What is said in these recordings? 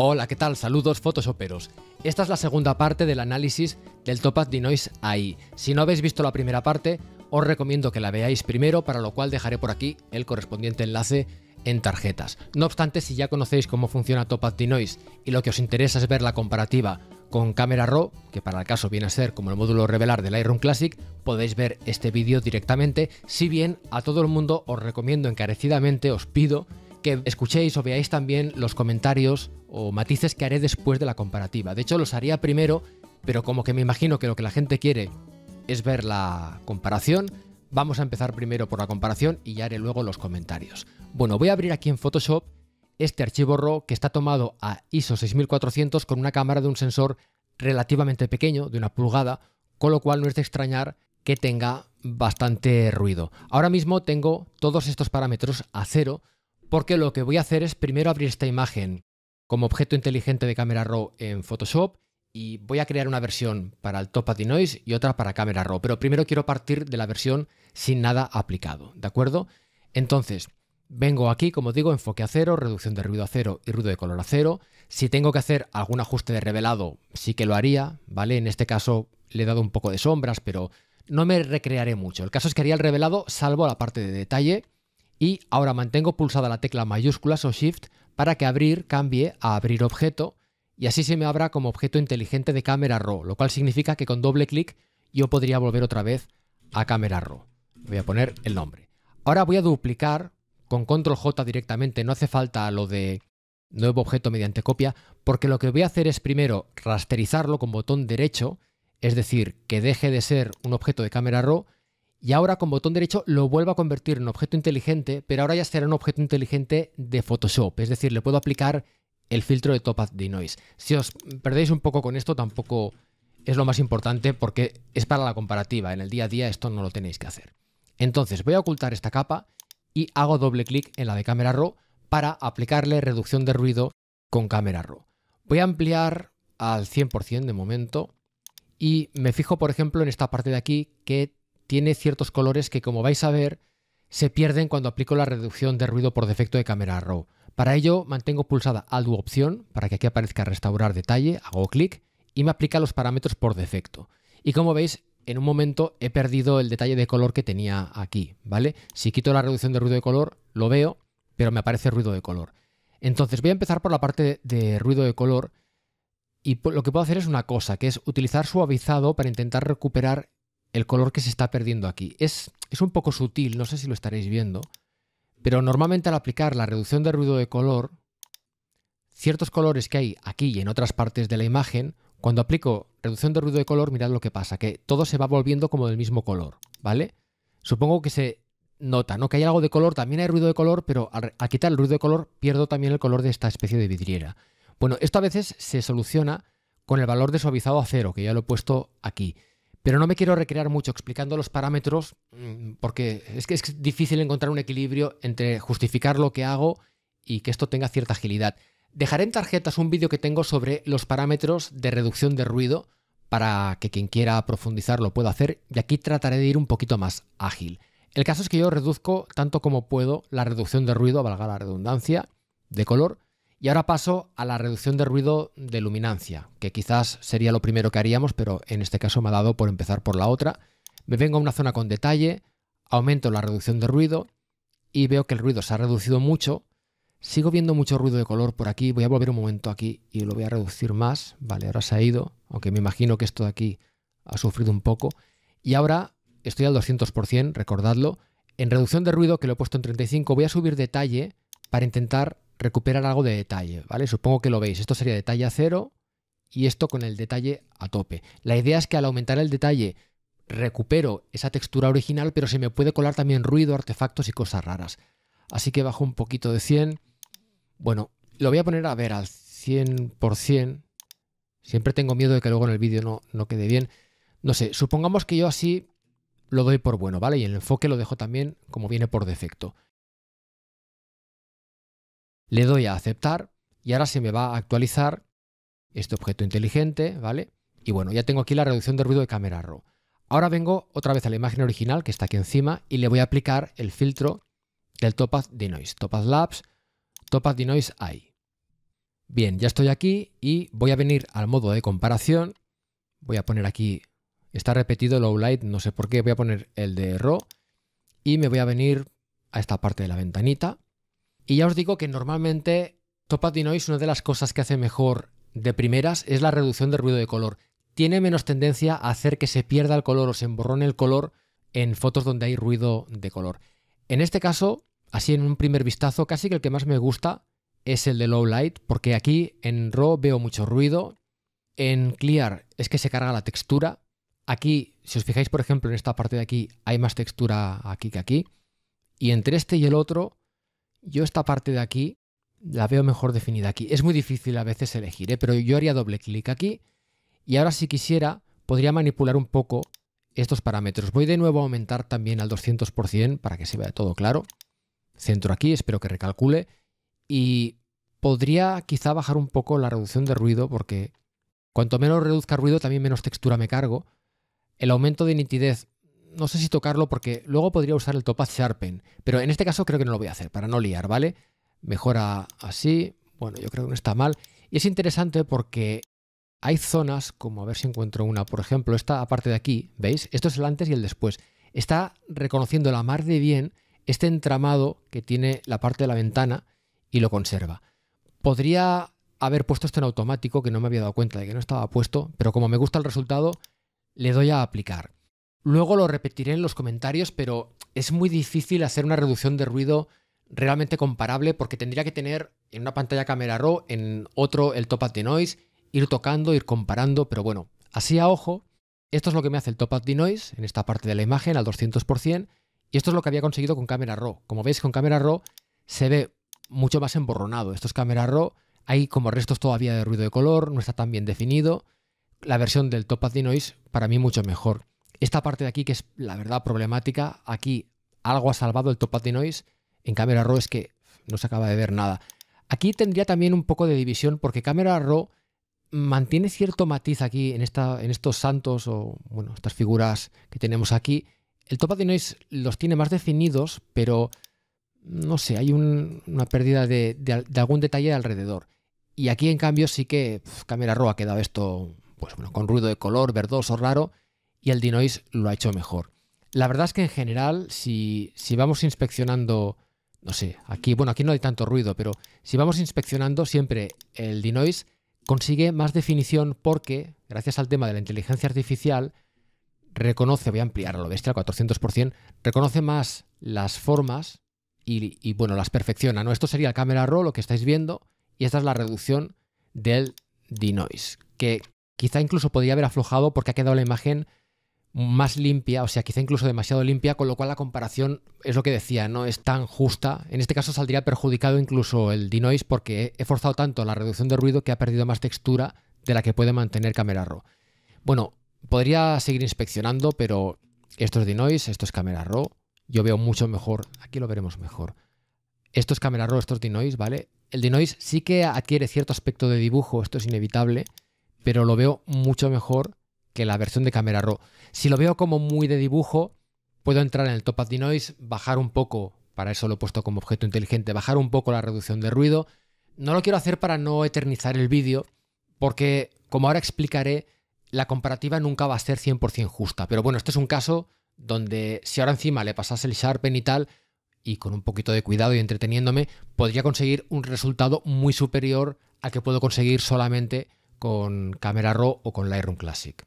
Hola, ¿qué tal? Saludos, fotosoperos. Esta es la segunda parte del análisis del Topaz Denoise AI. Si no habéis visto la primera parte, os recomiendo que la veáis primero, para lo cual dejaré por aquí el correspondiente enlace en tarjetas. No obstante, si ya conocéis cómo funciona Topaz Denoise y lo que os interesa es ver la comparativa con Camera Raw, que para el caso viene a ser como el módulo revelar del Iron Classic, podéis ver este vídeo directamente, si bien a todo el mundo os recomiendo encarecidamente, os pido escuchéis o veáis también los comentarios o matices que haré después de la comparativa. De hecho, los haría primero, pero como que me imagino que lo que la gente quiere es ver la comparación, vamos a empezar primero por la comparación y ya haré luego los comentarios. Bueno, voy a abrir aquí en Photoshop este archivo RAW que está tomado a ISO 6400 con una cámara de un sensor relativamente pequeño, de una pulgada, con lo cual no es de extrañar que tenga bastante ruido. Ahora mismo tengo todos estos parámetros a cero, porque lo que voy a hacer es primero abrir esta imagen como objeto inteligente de cámara RAW en Photoshop y voy a crear una versión para el Top Noise y otra para cámara RAW, pero primero quiero partir de la versión sin nada aplicado, ¿de acuerdo? Entonces, vengo aquí, como digo, enfoque a cero, reducción de ruido a cero y ruido de color a cero. Si tengo que hacer algún ajuste de revelado, sí que lo haría, ¿vale? En este caso le he dado un poco de sombras, pero no me recrearé mucho. El caso es que haría el revelado salvo la parte de detalle, y ahora mantengo pulsada la tecla mayúsculas o shift para que abrir cambie a abrir objeto y así se me abra como objeto inteligente de cámara RAW, lo cual significa que con doble clic yo podría volver otra vez a cámara RAW. Voy a poner el nombre. Ahora voy a duplicar con control J directamente, no hace falta lo de nuevo objeto mediante copia, porque lo que voy a hacer es primero rasterizarlo con botón derecho, es decir, que deje de ser un objeto de cámara RAW y ahora con botón derecho lo vuelvo a convertir en objeto inteligente, pero ahora ya será un objeto inteligente de Photoshop, es decir, le puedo aplicar el filtro de Topaz de Noise. Si os perdéis un poco con esto, tampoco es lo más importante porque es para la comparativa, en el día a día esto no lo tenéis que hacer. Entonces voy a ocultar esta capa y hago doble clic en la de cámara RAW para aplicarle reducción de ruido con cámara RAW. Voy a ampliar al 100% de momento y me fijo por ejemplo en esta parte de aquí que tiene ciertos colores que, como vais a ver, se pierden cuando aplico la reducción de ruido por defecto de cámara Raw. Para ello mantengo pulsada Alt opción para que aquí aparezca restaurar detalle, hago clic y me aplica los parámetros por defecto. Y como veis, en un momento he perdido el detalle de color que tenía aquí, ¿vale? Si quito la reducción de ruido de color, lo veo, pero me aparece ruido de color. Entonces voy a empezar por la parte de ruido de color y lo que puedo hacer es una cosa, que es utilizar suavizado para intentar recuperar el color que se está perdiendo aquí. Es, es un poco sutil, no sé si lo estaréis viendo, pero normalmente al aplicar la reducción de ruido de color, ciertos colores que hay aquí y en otras partes de la imagen, cuando aplico reducción de ruido de color, mirad lo que pasa, que todo se va volviendo como del mismo color, ¿vale? Supongo que se nota, ¿no? Que hay algo de color, también hay ruido de color, pero al, al quitar el ruido de color pierdo también el color de esta especie de vidriera. Bueno, esto a veces se soluciona con el valor de suavizado a cero, que ya lo he puesto aquí. Pero no me quiero recrear mucho explicando los parámetros mm, porque es que es difícil encontrar un equilibrio entre justificar lo que hago y que esto tenga cierta agilidad. Dejaré en tarjetas un vídeo que tengo sobre los parámetros de reducción de ruido para que quien quiera profundizar lo pueda hacer y aquí trataré de ir un poquito más ágil. El caso es que yo reduzco tanto como puedo la reducción de ruido, valga la redundancia, de color y ahora paso a la reducción de ruido de luminancia, que quizás sería lo primero que haríamos, pero en este caso me ha dado por empezar por la otra. Me vengo a una zona con detalle, aumento la reducción de ruido y veo que el ruido se ha reducido mucho. Sigo viendo mucho ruido de color por aquí, voy a volver un momento aquí y lo voy a reducir más. Vale, ahora se ha ido, aunque me imagino que esto de aquí ha sufrido un poco. Y ahora estoy al 200%, recordadlo. En reducción de ruido, que lo he puesto en 35, voy a subir detalle para intentar recuperar algo de detalle, ¿vale? Supongo que lo veis. Esto sería detalle a cero y esto con el detalle a tope. La idea es que al aumentar el detalle recupero esa textura original, pero se me puede colar también ruido, artefactos y cosas raras. Así que bajo un poquito de 100. Bueno, lo voy a poner a ver al 100%. Siempre tengo miedo de que luego en el vídeo no, no quede bien. No sé, supongamos que yo así lo doy por bueno, ¿vale? Y el enfoque lo dejo también como viene por defecto. Le doy a aceptar y ahora se me va a actualizar este objeto inteligente, ¿vale? Y bueno, ya tengo aquí la reducción de ruido de cámara Raw. Ahora vengo otra vez a la imagen original que está aquí encima y le voy a aplicar el filtro del Topaz Denoise, Topaz Labs, Topaz Denoise AI. Bien, ya estoy aquí y voy a venir al modo de comparación. Voy a poner aquí, está repetido low light, no sé por qué, voy a poner el de RAW y me voy a venir a esta parte de la ventanita y ya os digo que normalmente Topaz Denoise, una de las cosas que hace mejor de primeras es la reducción de ruido de color. Tiene menos tendencia a hacer que se pierda el color o se emborrone el color en fotos donde hay ruido de color. En este caso, así en un primer vistazo, casi que el que más me gusta es el de Low Light, porque aquí en RAW veo mucho ruido, en Clear es que se carga la textura, aquí, si os fijáis por ejemplo en esta parte de aquí, hay más textura aquí que aquí, y entre este y el otro yo esta parte de aquí la veo mejor definida aquí. Es muy difícil a veces elegir, ¿eh? pero yo haría doble clic aquí y ahora si quisiera podría manipular un poco estos parámetros. Voy de nuevo a aumentar también al 200% para que se vea todo claro. Centro aquí, espero que recalcule y podría quizá bajar un poco la reducción de ruido porque cuanto menos reduzca ruido también menos textura me cargo. El aumento de nitidez no sé si tocarlo porque luego podría usar el Topaz Sharpen, pero en este caso creo que no lo voy a hacer para no liar, ¿vale? Mejora así, bueno, yo creo que no está mal. Y es interesante porque hay zonas, como a ver si encuentro una, por ejemplo, esta aparte de aquí, ¿veis? Esto es el antes y el después. Está reconociendo la mar de bien este entramado que tiene la parte de la ventana y lo conserva. Podría haber puesto esto en automático, que no me había dado cuenta de que no estaba puesto, pero como me gusta el resultado, le doy a aplicar. Luego lo repetiré en los comentarios, pero es muy difícil hacer una reducción de ruido realmente comparable porque tendría que tener en una pantalla cámara RAW, en otro el top-up de noise, ir tocando, ir comparando, pero bueno, así a ojo, esto es lo que me hace el top-up de noise en esta parte de la imagen al 200% y esto es lo que había conseguido con cámara RAW. Como veis con cámara RAW se ve mucho más emborronado. Esto es cámara RAW, hay como restos todavía de ruido de color, no está tan bien definido. La versión del top-up de noise para mí mucho mejor. Esta parte de aquí, que es la verdad problemática, aquí algo ha salvado el top de noise. En Camera Raw es que no se acaba de ver nada. Aquí tendría también un poco de división porque Camera Raw mantiene cierto matiz aquí en, esta, en estos santos o bueno, estas figuras que tenemos aquí. El top noise los tiene más definidos, pero no sé, hay una pérdida de, algún detalle alrededor. Y aquí en cambio sí que Camera Raw ha quedado esto pues bueno, con ruido de color verdoso raro y el Dinois lo ha hecho mejor. La verdad es que en general, si, vamos inspeccionando, no sé, aquí, bueno, aquí no hay tanto ruido, pero si vamos inspeccionando, siempre el Dinois consigue más definición porque, gracias al tema de la inteligencia artificial, reconoce, voy a ampliarlo, lo bestia al 400%, reconoce más las formas y, bueno, las perfecciona. ¿no? Esto sería el camera roll, lo que estáis viendo, y esta es la reducción del denoise, que quizá incluso podría haber aflojado porque ha quedado la imagen más limpia, o sea, quizá incluso demasiado limpia, con lo cual la comparación es lo que decía, no es tan justa. En este caso saldría perjudicado incluso el Dinoise porque he forzado tanto la reducción de ruido que ha perdido más textura de la que puede mantener Camera Raw. Bueno, podría seguir inspeccionando, pero esto es Dinoise, esto es Camera Raw. Yo veo mucho mejor, aquí lo veremos mejor. Esto es Camera Raw, esto es denoise, ¿vale? El Dinoise sí que adquiere cierto aspecto de dibujo, esto es inevitable, pero lo veo mucho mejor que la versión de Camera Raw. Si lo veo como muy de dibujo, puedo entrar en el Top Up Noise, bajar un poco, para eso lo he puesto como objeto inteligente, bajar un poco la reducción de ruido. No lo quiero hacer para no eternizar el vídeo, porque como ahora explicaré, la comparativa nunca va a ser 100% justa. Pero bueno, este es un caso donde si ahora encima le pasase el sharpen y tal, y con un poquito de cuidado y entreteniéndome, podría conseguir un resultado muy superior al que puedo conseguir solamente con Camera Raw o con Lightroom Classic.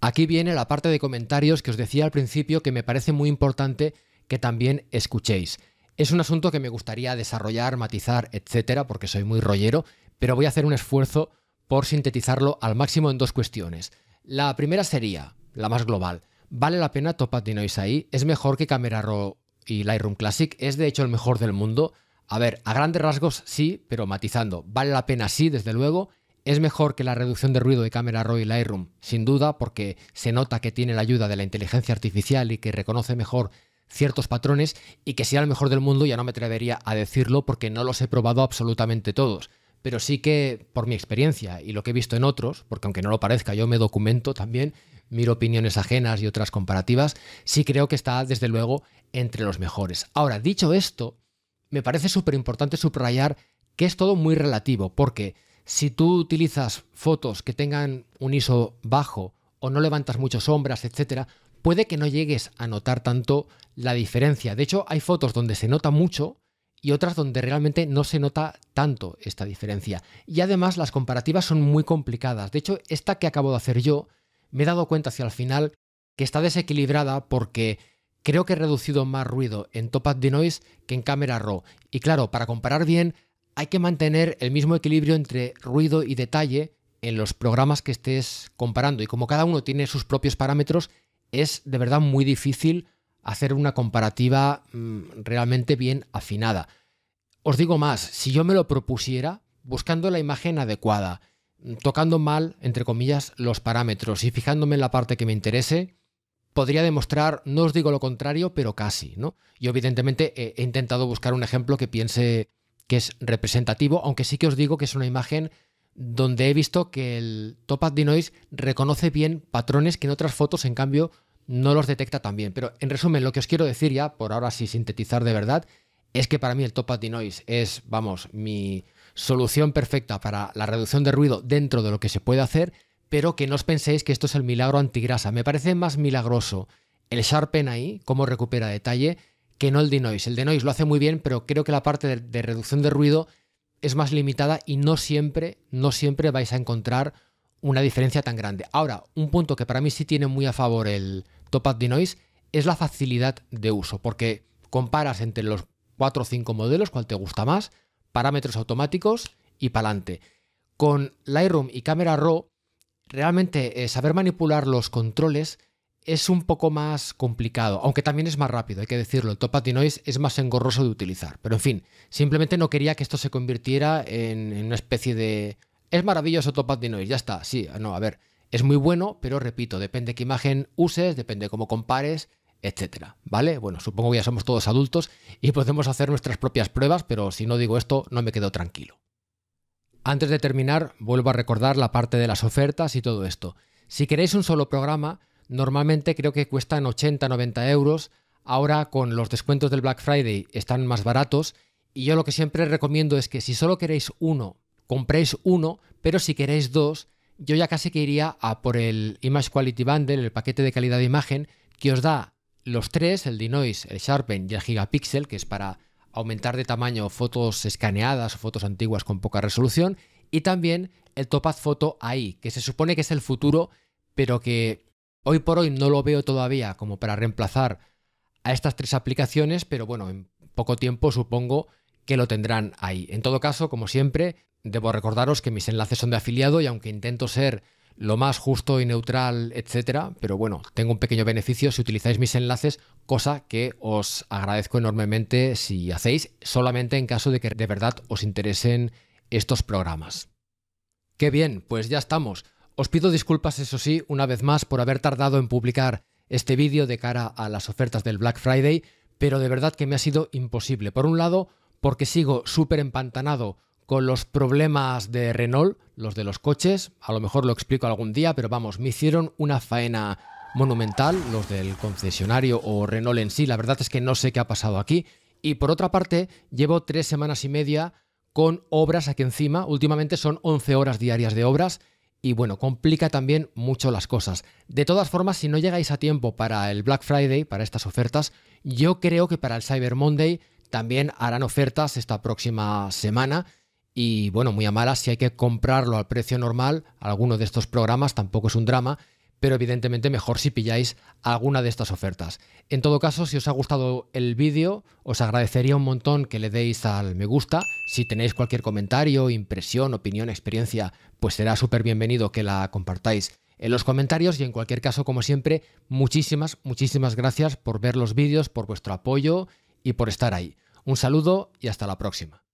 Aquí viene la parte de comentarios que os decía al principio que me parece muy importante que también escuchéis. Es un asunto que me gustaría desarrollar, matizar, etcétera, porque soy muy rollero, pero voy a hacer un esfuerzo por sintetizarlo al máximo en dos cuestiones. La primera sería, la más global, ¿vale la pena Topaz Noise ahí? ¿Es mejor que Camera Raw y Lightroom Classic? ¿Es de hecho el mejor del mundo? A ver, a grandes rasgos sí, pero matizando, ¿vale la pena sí, desde luego? Es mejor que la reducción de ruido de cámara Roy Lightroom, sin duda, porque se nota que tiene la ayuda de la inteligencia artificial y que reconoce mejor ciertos patrones y que sea el mejor del mundo ya no me atrevería a decirlo porque no los he probado absolutamente todos. Pero sí que por mi experiencia y lo que he visto en otros, porque aunque no lo parezca yo me documento también, miro opiniones ajenas y otras comparativas, sí creo que está desde luego entre los mejores. Ahora, dicho esto, me parece súper importante subrayar que es todo muy relativo porque si tú utilizas fotos que tengan un ISO bajo o no levantas muchas sombras, etcétera, puede que no llegues a notar tanto la diferencia. De hecho, hay fotos donde se nota mucho y otras donde realmente no se nota tanto esta diferencia. Y además las comparativas son muy complicadas. De hecho, esta que acabo de hacer yo, me he dado cuenta hacia el final que está desequilibrada porque creo que he reducido más ruido en Top Up que en cámara RAW. Y claro, para comparar bien, hay que mantener el mismo equilibrio entre ruido y detalle en los programas que estés comparando. Y como cada uno tiene sus propios parámetros, es de verdad muy difícil hacer una comparativa mm, realmente bien afinada. Os digo más, si yo me lo propusiera, buscando la imagen adecuada, mm, tocando mal, entre comillas, los parámetros y fijándome en la parte que me interese, podría demostrar, no os digo lo contrario, pero casi, ¿no? Yo evidentemente he intentado buscar un ejemplo que piense que es representativo, aunque sí que os digo que es una imagen donde he visto que el Topaz noise reconoce bien patrones que en otras fotos, en cambio, no los detecta tan bien. Pero en resumen, lo que os quiero decir ya, por ahora sí sintetizar de verdad, es que para mí el Topaz noise es, vamos, mi solución perfecta para la reducción de ruido dentro de lo que se puede hacer, pero que no os penséis que esto es el milagro antigrasa. Me parece más milagroso el Sharpen ahí, cómo recupera detalle, que no el denoise. El denoise lo hace muy bien, pero creo que la parte de, reducción de ruido es más limitada y no siempre, no siempre vais a encontrar una diferencia tan grande. Ahora, un punto que para mí sí tiene muy a favor el Top Denoise es la facilidad de uso, porque comparas entre los 4 o 5 modelos, cuál te gusta más, parámetros automáticos y pa'lante. Con Lightroom y Camera Raw, realmente eh, saber manipular los controles es un poco más complicado, aunque también es más rápido, hay que decirlo. El Topatinois es más engorroso de utilizar. Pero en fin, simplemente no quería que esto se convirtiera en, una especie de. Es maravilloso Topatinois, ya está. Sí, no, a ver. Es muy bueno, pero repito, depende qué imagen uses, depende cómo compares, etcétera. ¿Vale? Bueno, supongo que ya somos todos adultos y podemos hacer nuestras propias pruebas, pero si no digo esto, no me quedo tranquilo. Antes de terminar, vuelvo a recordar la parte de las ofertas y todo esto. Si queréis un solo programa, normalmente creo que cuestan 80, 90 euros. Ahora con los descuentos del Black Friday están más baratos. Y yo lo que siempre recomiendo es que si solo queréis uno, compréis uno, pero si queréis dos, yo ya casi que iría a por el Image Quality Bundle, el paquete de calidad de imagen, que os da los tres, el Denoise, el Sharpen y el Gigapixel, que es para aumentar de tamaño fotos escaneadas o fotos antiguas con poca resolución, y también el Topaz Photo AI, que se supone que es el futuro, pero que Hoy por hoy no lo veo todavía como para reemplazar a estas tres aplicaciones, pero bueno, en poco tiempo supongo que lo tendrán ahí. En todo caso, como siempre, debo recordaros que mis enlaces son de afiliado y aunque intento ser lo más justo y neutral, etcétera, pero bueno, tengo un pequeño beneficio si utilizáis mis enlaces, cosa que os agradezco enormemente si hacéis, solamente en caso de que de verdad os interesen estos programas. Qué bien, pues ya estamos. Os pido disculpas, eso sí, una vez más por haber tardado en publicar este vídeo de cara a las ofertas del Black Friday, pero de verdad que me ha sido imposible. Por un lado, porque sigo súper empantanado con los problemas de Renault, los de los coches, a lo mejor lo explico algún día, pero vamos, me hicieron una faena monumental, los del concesionario o Renault en sí, la verdad es que no sé qué ha pasado aquí. Y por otra parte, llevo tres semanas y media con obras aquí encima, últimamente son 11 horas diarias de obras, y bueno, complica también mucho las cosas. De todas formas, si no llegáis a tiempo para el Black Friday, para estas ofertas, yo creo que para el Cyber Monday también harán ofertas esta próxima semana. Y bueno, muy a malas, si hay que comprarlo al precio normal, alguno de estos programas tampoco es un drama pero evidentemente mejor si pilláis alguna de estas ofertas. En todo caso, si os ha gustado el vídeo, os agradecería un montón que le deis al me gusta. Si tenéis cualquier comentario, impresión, opinión, experiencia, pues será súper bienvenido que la compartáis en los comentarios y en cualquier caso, como siempre, muchísimas, muchísimas gracias por ver los vídeos, por vuestro apoyo y por estar ahí. Un saludo y hasta la próxima.